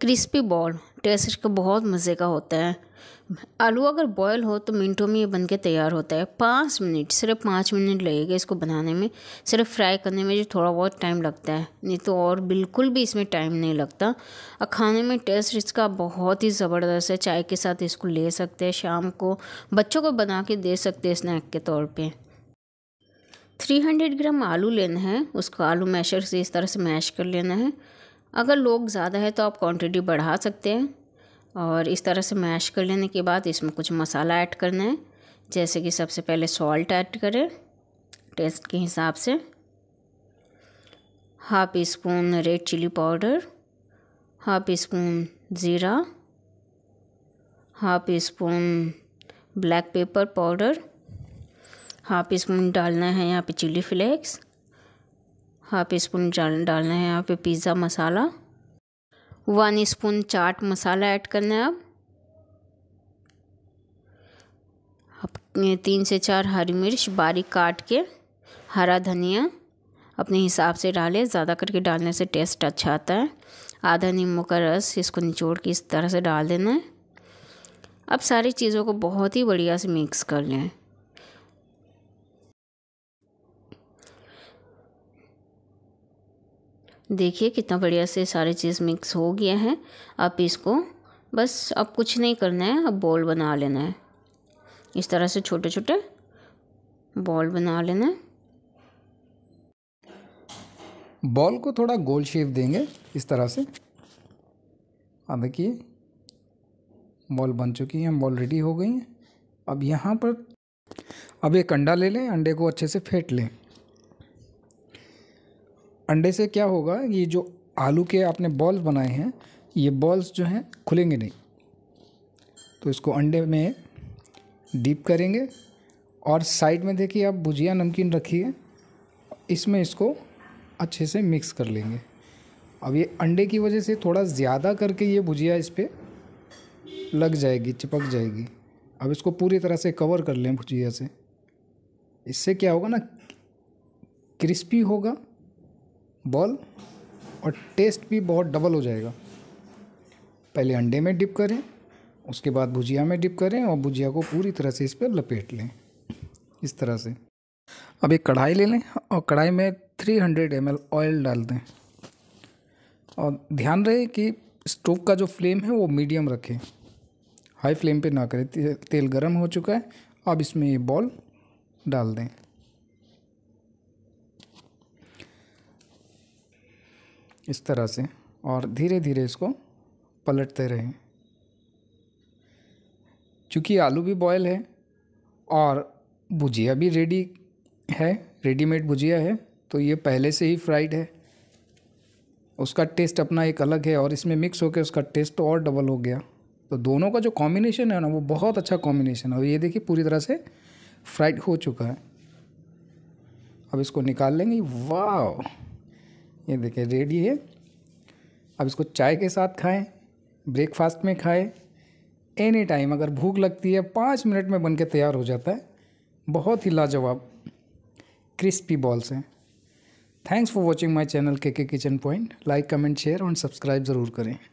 crispy ball test का बहुत मज़े का होता है आलू अगर बॉयल हो तो मिनटों में ये बन के तैयार होता है पाँच मिनट सिर्फ पाँच मिनट लगेगा इसको बनाने में सिर्फ फ्राई करने में जो थोड़ा बहुत टाइम लगता है नहीं तो और बिल्कुल भी इसमें टाइम नहीं लगता और खाने में टेस्ट इसका बहुत ही ज़बरदस्त है चाय के साथ इसको ले सकते हैं शाम को बच्चों को बना के दे सकते हैं स्नैक के तौर पर थ्री ग्राम आलू लेना है उसको आलू मैशर से इस तरह से मैश कर लेना है अगर लोग ज़्यादा है तो आप क्वांटिटी बढ़ा सकते हैं और इस तरह से मैश कर लेने के बाद इसमें कुछ मसाला ऐड करना है जैसे कि सबसे पहले सॉल्ट ऐड करें टेस्ट के हिसाब से half spoon red chilli powder half spoon ज़ीरा half spoon black pepper powder half spoon डालना है यहाँ पे चिली फ्लेक्स हाफ स्पून डालना है यहाँ पे pizza masala one spoon chaat masala add करना है अब अपने तीन से चार हरी मिर्च बारीक काट के हरा धनिया अपने हिसाब से डालें ज़्यादा करके डालने से टेस्ट अच्छा आता है आधा नींबू का रस इसको निचोड़ के इस तरह से डाल देना है अब सारी चीज़ों को बहुत ही बढ़िया से मिक्स कर लें देखिए कितना बढ़िया से सारे चीज़ मिक्स हो गया है अब इसको बस अब कुछ नहीं करना है अब बॉल बना लेना है इस तरह से छोटे छोटे बॉल बना लेना है बॉल को थोड़ा गोल शेप देंगे इस तरह से हाँ देखिए बॉल बन चुकी हम बॉल रेडी हो गई हैं अब यहाँ पर अब एक अंडा ले लें अंडे को अच्छे से फेंट लें अंडे से क्या होगा ये जो आलू के आपने बॉल्स बनाए हैं ये बॉल्स जो हैं खुलेंगे नहीं तो इसको अंडे में डीप करेंगे और साइड में देखिए आप भुजिया नमकीन रखिए इसमें इसको अच्छे से मिक्स कर लेंगे अब ये अंडे की वजह से थोड़ा ज़्यादा करके ये भुजिया इस पर लग जाएगी चिपक जाएगी अब इसको पूरी तरह से कवर कर लें भुजिया से इससे क्या होगा ना क्रिस्पी होगा बॉल और टेस्ट भी बहुत डबल हो जाएगा पहले अंडे में डिप करें उसके बाद भुजिया में डिप करें और भुजिया को पूरी तरह से इस पर लपेट लें इस तरह से अब एक कढ़ाई ले लें और कढ़ाई में 300 हंड्रेड एम ऑयल डाल दें और ध्यान रहे कि स्टोव का जो फ्लेम है वो मीडियम रखें हाई फ्लेम पे ना करें तेल गर्म हो चुका है अब इसमें ये बॉल डाल दें इस तरह से और धीरे धीरे इसको पलटते रहें चूँकि आलू भी बॉयल है और भुजिया भी रेडी है रेडीमेड भुजिया है तो ये पहले से ही फ्राइड है उसका टेस्ट अपना एक अलग है और इसमें मिक्स होकर उसका टेस्ट तो और डबल हो गया तो दोनों का जो कॉम्बिनेशन है ना वो बहुत अच्छा कॉम्बिनेशन है और ये देखिए पूरी तरह से फ्राइड हो चुका है अब इसको निकाल लेंगे वाह ये देखिए रेडी है अब इसको चाय के साथ खाएं ब्रेकफास्ट में खाएं एनी टाइम अगर भूख लगती है पाँच मिनट में बन के तैयार हो जाता है बहुत ही लाजवाब क्रिस्पी बॉल्स हैं thanks for watching my channel K K kitchen point like comment share और सब्सक्राइब ज़रूर करें